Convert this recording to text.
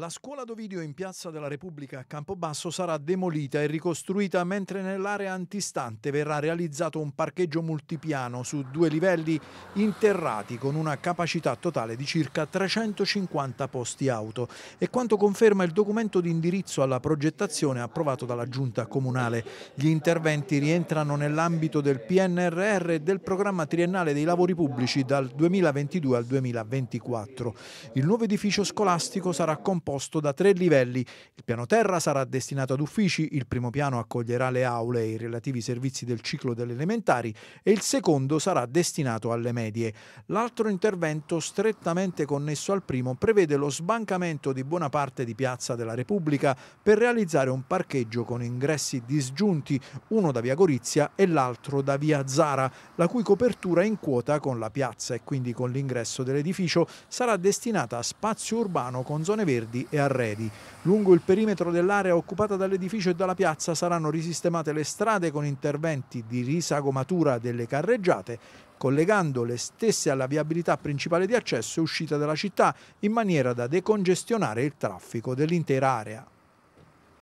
La scuola d'Ovidio in Piazza della Repubblica a Campobasso sarà demolita e ricostruita mentre nell'area antistante verrà realizzato un parcheggio multipiano su due livelli interrati con una capacità totale di circa 350 posti auto e quanto conferma il documento di indirizzo alla progettazione approvato dalla Giunta Comunale. Gli interventi rientrano nell'ambito del PNRR e del programma triennale dei lavori pubblici dal 2022 al 2024. Il nuovo edificio scolastico sarà composto composto da tre livelli. Il piano terra sarà destinato ad uffici, il primo piano accoglierà le aule e i relativi servizi del ciclo delle elementari e il secondo sarà destinato alle medie. L'altro intervento, strettamente connesso al primo, prevede lo sbancamento di buona parte di Piazza della Repubblica per realizzare un parcheggio con ingressi disgiunti, uno da via Gorizia e l'altro da via Zara, la cui copertura in quota con la piazza e quindi con l'ingresso dell'edificio sarà destinata a spazio urbano con zone verdi cancelli e arredi. Lungo il perimetro dell'area occupata dall'edificio e dalla piazza saranno risistemate le strade con interventi di risagomatura delle carreggiate, collegando le stesse alla viabilità principale di accesso e uscita della città in maniera da decongestionare il traffico dell'intera area.